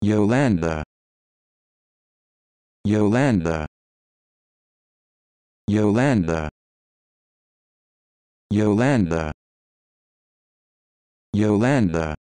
Yolanda Yolanda Yolanda Yolanda Yolanda